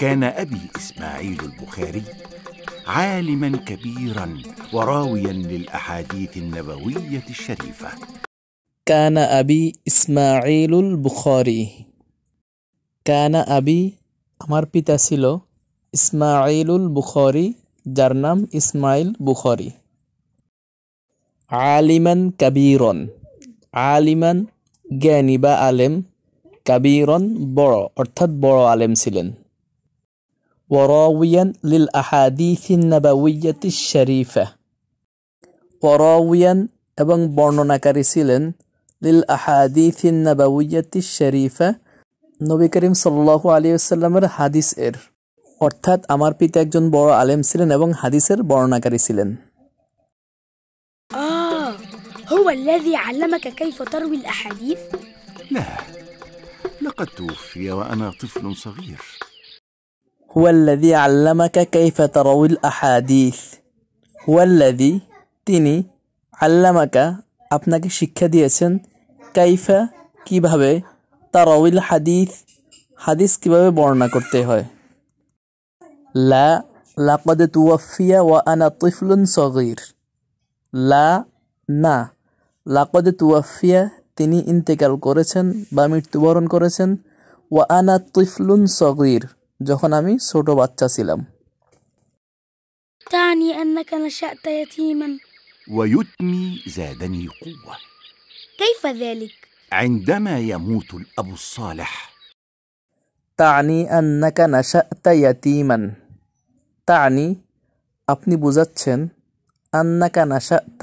كان أبي إسماعيل البخاري عالما كبيرا وراويا للأحاديث النبوية الشريفة كان أبي إسماعيل البخاري كان أبي আমার পিতা ছিল ইসমাইলুল বুখরি যার নাম ইসমাইল বুখরি আলিমান কাবিরন আলিমান জ্ঞানী বা আলেম কাবিরন বড় অর্থাৎ বড় আলেম ছিলেন وراويا للأحاديث النبوية الشريفة وراويا ابن بورنونا كاريسيلن للأحاديث النبوية الشريفة نبي كريم صلى الله عليه وسلم حديث إر অর্থাৎ আমার পিতা একজন বড় আলেম ছিলেন এবং হাদিসের বর্ণনাকারী آه هو الذي علمك كيف تروي الأحاديث؟ لا لقد توفي وأنا طفل صغير হুয়াল্লাদি আল্লামাকা কাইফা তারাউল আহাদিস হুয়াল্লাদি তিনি আল্লামাকা আপনাকে শিক্ষা দিয়েছেন কাইফা কিভাবে তারাউল হাদিস হাদিস কিভাবে বর্ণনা করতে হয় লা লাকদে তুয়াফিয়া ওয়া আনা তিফলুন সগির লা না লাকদে তুয়াফিয়া তিনি ইন্তেকাল করেছেন বা মৃত্যুবরণ করেছেন ওয়া আনা তিফলুন সগির যখন আমি ছোট বাচ্চা ছিলাম تعني أنك نشأت يتيما ويتمي زادني قوة كيف ذلك؟ عندما يموت الأب الصالح تعني أنك نشأت يتيما تعني আপনি বুঝাচ্ছেন انك نشات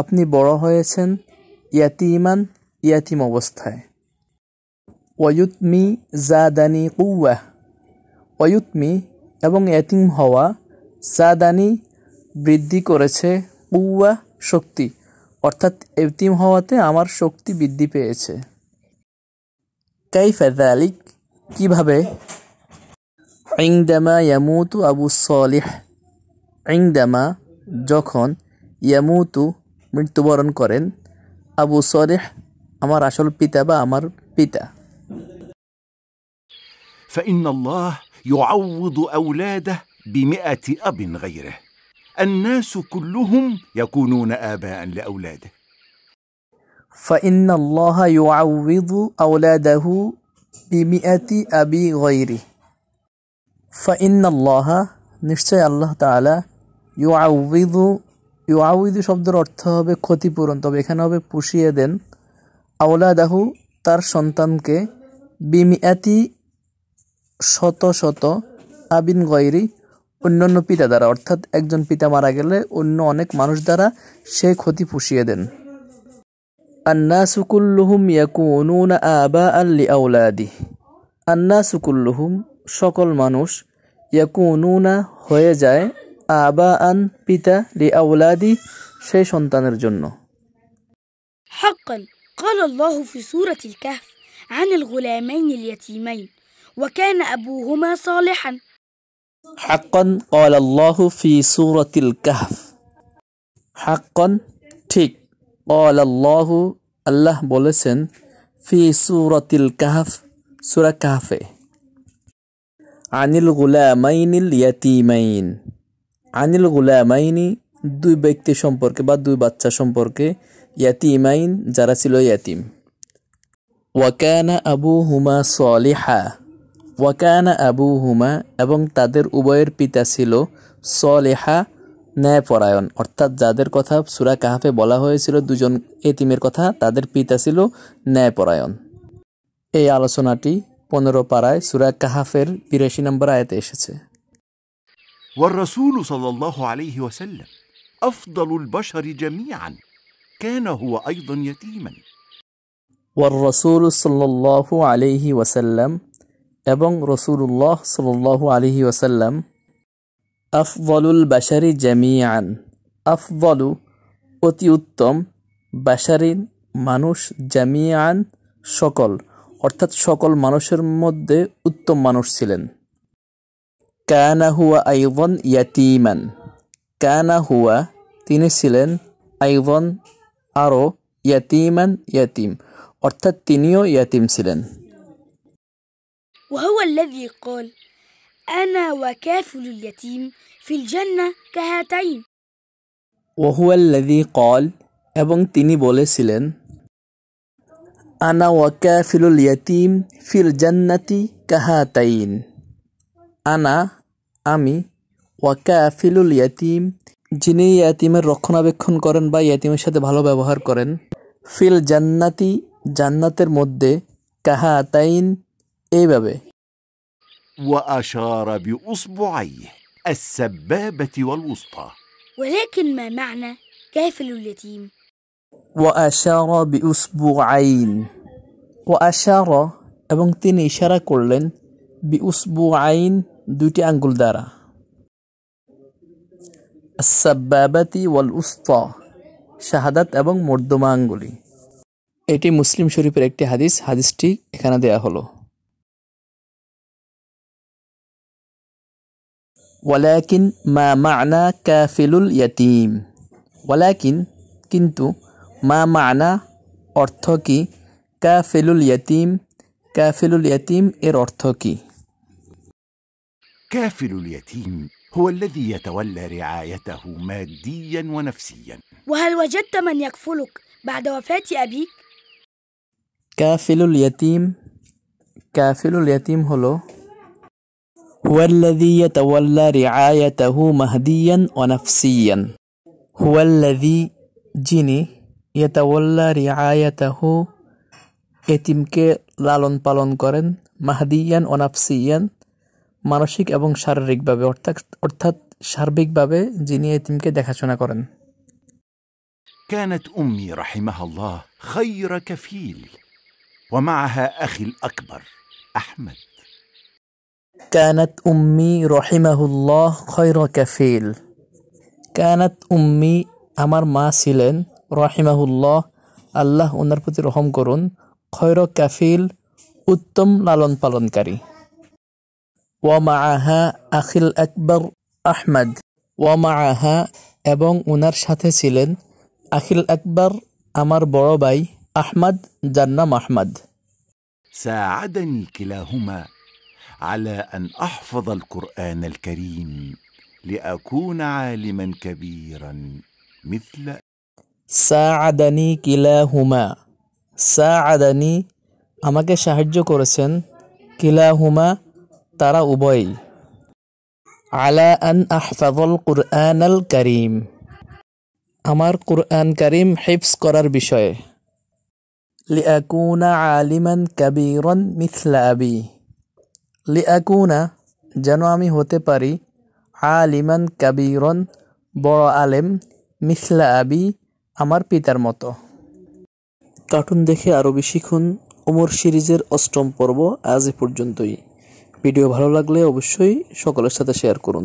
আপনি বড় হয়েছেন يتيما يتيم অবস্থায় ওয়ুতমি زادني قوه অয়ুতমি এবং এতিম হওয়া সাদানি বৃদ্ধি করেছে কুয়া শক্তি অর্থাৎ এতিম হওয়াতে আমার শক্তি বৃদ্ধি পেয়েছে কাই ফেদালিক কীভাবে ইংদামা ইয়ামুতু আবু সলিহ ইংদামা যখন ইয়ামুতু মৃত্যুবরণ করেন আবু সলেহ আমার আসল পিতা বা আমার পিতা فإن الله يعوض أولاده بمئة أب غيره الناس كلهم يكونون آباء لأولاده فإن الله يعوض أولاده بمئة أب غيره فإن الله نشتي الله تعالى يعوض يعوض شبد অর্থ হবে بورن তবে এখানে হবে دين أولاده তার সন্তানকে বিমিয়াতি শত শত আবিন গয়রি অন্যান্য পিতা দ্বারা অর্থাৎ একজন পিতা মারা গেলে অন্য অনেক মানুষ দ্বারা সে ক্ষতি পুষিয়ে দেন আন্নাসুকুল্লুহুম ইয়াকুনুন আবা আল্লি আউলাদি সুকুল্লুহুম সকল মানুষ ইয়াকুনুনা হয়ে যায় আবা আন পিতা লি আউলাদি সেই সন্তানের জন্য حقا قال الله في سورة الكهف عن الغلامين اليتيمين وكان أبوهما صالحا حقا قال الله في سورة الكهف حقا تيك قال الله الله بولسن في سورة الكهف سورة كهف عن الغلامين اليتيمين عن الغلامين দুই ব্যক্তি সম্পর্কে বা দুই বাচ্চা সম্পর্কে ইয়াতিমাইন যারা ছিল ইয়াতিম ওয়াকানা আবু হুমা ওয়াকানা আবু হুমা এবং তাদের উভয়ের পিতা ছিল সলেহা ন্যায়পরায়ণ অর্থাৎ যাদের কথা সুরা কাহাফে বলা হয়েছিল দুজন এতিমের কথা তাদের পিতা ছিল ন্যায়পরায়ণ এই আলোচনাটি পনেরো পাড়ায় সুরা কাহাফের বিরাশি নম্বর আয়তে এসেছে والرسول صلى الله عليه وسلم أفضل البشر جميعا كان هو أيضا يتيما والرسول صلى الله عليه وسلم এবং রসুল্লাহ সাল্লু আলহি ওসাল্লাম আফবলুল বাসারি জামিয়ান আফবলু অতি উত্তম বাসারিন মানুষ জামিয়ান সকল অর্থাৎ সকল মানুষের মধ্যে উত্তম মানুষ ছিলেন কানা হুয়া আইবন ইয়াতিমান কানা হুয়া তিনি ছিলেন আইবন আরও ইয়াতিমান ইয়াতিম অর্থাৎ তিনিও ইয়াতিম ছিলেন وهو الذي قال أنا وكافل اليتيم في الجنة كهاتين وهو الذي قال এবং তিনি বলেছিলেন আনা ফিলুল ইয়াতিম ফিল জান্নাতি কাহাতাইন আনা আমি ফিলুল ইয়াতিম যিনি ইয়াতিমের রক্ষণাবেক্ষণ করেন বা ইয়াতিমের সাথে ভালো ব্যবহার করেন ফিল জান্নাতি জান্নাতের মধ্যে কাহাতাইন إيه بابي؟ وأشار بأصبعيه السبابة والوسطى ولكن ما معنى كافل اليتيم؟ وأشار بأصبعين وأشار أبنتني إشارة كل بأصبعين دوتي أنجل دارا السبابة والوسطى شهادت أبن مردم أنجلي এটি মুসলিম শরীফের একটি হাদিস হাদিসটি এখানে দেয়া হলো ولكن ما معنى كافل اليتيم ولكن كنت ما معنى ارتوكي كافل اليتيم كافل اليتيم ইয়তিম এর অর্থ কি كافل اليتيم هو الذي يتولى رعايته ماديا ونفسيا وهل وجدت من يكفلك بعد وفاة أبيك؟ كافل اليتيم كافل اليتيم هلو هو الذي يتولى رعايته مهديا ونفسيا هو الذي جيني يتولى رعايته اتمك لالون بالون كورن مهديا ونفسيا মানসিক এবং بابي অর্থাৎ অর্থাৎ সার্বিকভাবে যিনি এতিমকে দেখাশোনা করেন كانت امي رحمها الله خير كفيل ومعها اخي الاكبر احمد كانت أمي رحمه الله خير كفيل كانت أمي أمر ما سيلن رحمه الله الله أنر بطي رحم كرون خير كفيل أتم لالن بلن كري ومعها أخي الأكبر أحمد ومعها এবং উনার সাথে ছিলেন আখিল আকবর আমার বড় ভাই আহমদ যার নাম আহমদ على ان احفظ القران الكريم لاكون عالما كبيرا مثل ساعدني كلاهما ساعدني আমাকে সাহায্য করেছেন كلاهما ترى أبي على ان احفظ القران الكريم أمر قرآن كريم حفظ করার বিষয়ে لأكون عالما كبيرا مثل أبي লিয়াকুনা যেন আমি হতে পারি আলিমান কাবিরন বড় আলেম মিসলা আবি আমার পিতার মতো কার্টুন দেখে আরও খুন ওমর সিরিজের অষ্টম পর্ব আজ এ পর্যন্তই ভিডিও ভালো লাগলে অবশ্যই সকলের সাথে শেয়ার করুন